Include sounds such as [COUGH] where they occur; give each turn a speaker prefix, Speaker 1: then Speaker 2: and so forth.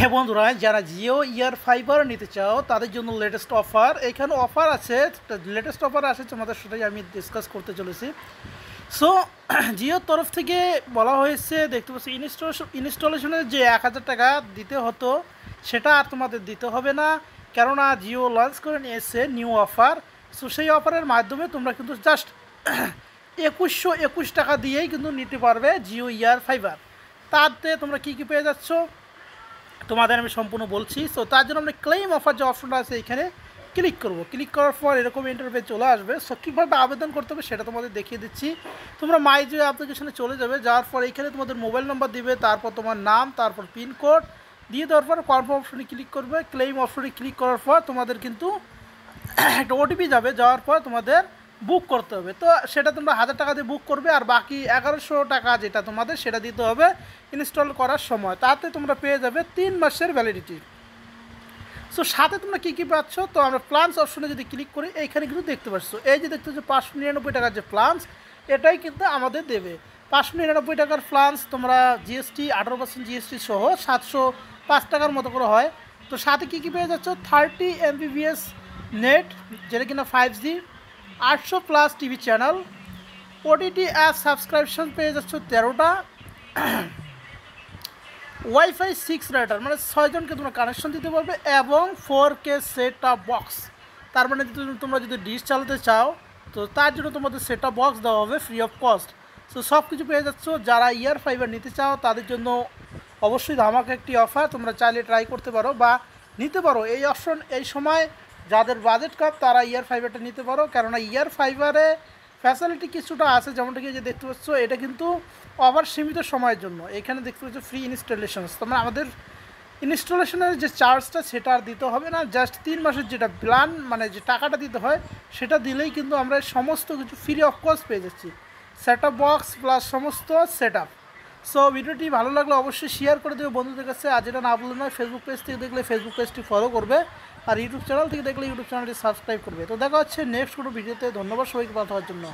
Speaker 1: হ্যাঁ বন্ধুরা যারা জিও ইয়ার ফাইবার নিতে চাও তাদের জন্য লেটেস্ট অফার এখানে অফার আছে লেটেস্ট অফার আছে তোমাদের সেটাই আমি ডিসকাস করতে চলেছি সো জিওর [CLEARS THROAT] তরফ থেকে বলা হয়েছে দেখতে পাচ্ছি ইনস্টলেশন ইনস্টলেশনের যে এক হাজার টাকা দিতে হতো সেটা আর তোমাদের দিতে হবে না কেননা জিও লঞ্চ করে নিয়েছে নিউ অফার সো সেই অফারের মাধ্যমে তোমরা কিন্তু জাস্ট [CLEARS THROAT] একুশশো একুশ টাকা দিয়েই কিন্তু নিতে পারবে জিও ইয়ার ফাইবার তাতে তোমরা কি কি পেয়ে যাচ্ছ তোমাদের আমি সম্পূর্ণ বলছি সো তার জন্য আমরা ক্লেম অফার যে অপশনটা আছে এখানে ক্লিক করবো ক্লিক করার পর এরকম ইন্টারভিউ চলে আসবে সো কীভাবে আবেদন করতে হবে সেটা তোমাদের দেখিয়ে দিচ্ছি তোমরা মাই জিও অ্যাপ্লিকেশনে চলে যাবে যাওয়ার পর এখানে তোমাদের মোবাইল নম্বর দিবে তারপর তোমার নাম তারপর পিনকোড দিয়ে দেওয়ার পর কনফার্ম অপশনে ক্লিক করবে ক্লেম অপশনে ক্লিক করার পর তোমাদের কিন্তু একটা ওটিপি যাবে যাওয়ার পর তোমাদের বুক করতে হবে তো সেটা তোমরা হাজার টাকা দিয়ে বুক করবে আর বাকি এগারোশো টাকা যেটা তোমাদের সেটা দিতে হবে ইনস্টল করার সময় তাতে তোমরা পেয়ে যাবে তিন মাসের ভ্যালিডিটি সো সাথে তোমরা কী কী পাচ্ছ তো আমরা প্লান্স অপশনে যদি ক্লিক করি এইখানে কিন্তু দেখতে পাচ্ছ এই যে দেখতে পাচ্ছ পাঁচশো নিরানব্বই টাকার যে প্লান্স এটাই কিন্তু আমাদের দেবে পাঁচশো নিরানব্বই টাকার প্লান্স তোমরা জিএসটি আঠারো পার্সেন্ট জিএসটি সহ সাতশো পাঁচ টাকার মতো করে হয় তো সাথে কী কী পেয়ে যাচ্ছ থার্টি এমবিবিএস নেট যেটা কিনা ফাইভ জি আটশো plus TV channel OTT app subscription পেয়ে যাচ্ছ তেরোটা ওয়াইফাই সিক্স রাইটার মানে ছয়জনকে তোমরা কানেকশন দিতে পারবে এবং ফোর কে সেট বক্স তার মানে তোমরা যদি ডিশ চালাতে চাও তো তার জন্য তোমাদের সেট বক্স দেওয়া হবে ফ্রি অফ কস্ট সো সব কিছু পেয়ে যাচ্ছ যারা ইয়ার ফাইবার নিতে চাও তাদের জন্য অবশ্যই ধামাকা একটি অফার তোমরা চাইলে ট্রাই করতে পারো বা নিতে পারো এই অপশন এই সময় যাদের বাজেট কম তারা ইয়ার ফাইবারটা নিতে পারো কেননা ইয়ার ফাইবারে ফ্যাসিলিটি কিছুটা আছে যেমনটা কি যে দেখতে পাচ্ছ এটা কিন্তু ওভার সীমিত সময়ের জন্য এখানে দেখতে পাচ্ছ ফ্রি ইনস্টলেশনস মানে আমাদের ইনস্টলেশনের যে চার্জটা সেটা আর দিতে হবে না জাস্ট তিন মাসের যেটা প্ল্যান মানে যে টাকাটা দিতে হয় সেটা দিলেই কিন্তু আমরা সমস্ত কিছু ফ্রি অফ কস্ট পেয়ে যাচ্ছি সেট বক্স প্লাস সমস্ত সেট আপ সো ভিডিওটি ভালো লাগলে অবশ্যই শেয়ার করে দেবে বন্ধুদের কাছে আর যেটা না বললে না ফেসবুক পেজ থেকে দেখলে ফেসবুক পেজটি ফলো করবে আর ইউটিউব চ্যানেল থেকে দেখলে ইউটিউব চ্যানেলটি সাবস্ক্রাইব করবে তো দেখা হচ্ছে নেক্সট কোনো ভিডিওতে ধন্যবাদ সবাইকে পাঠাবার জন্য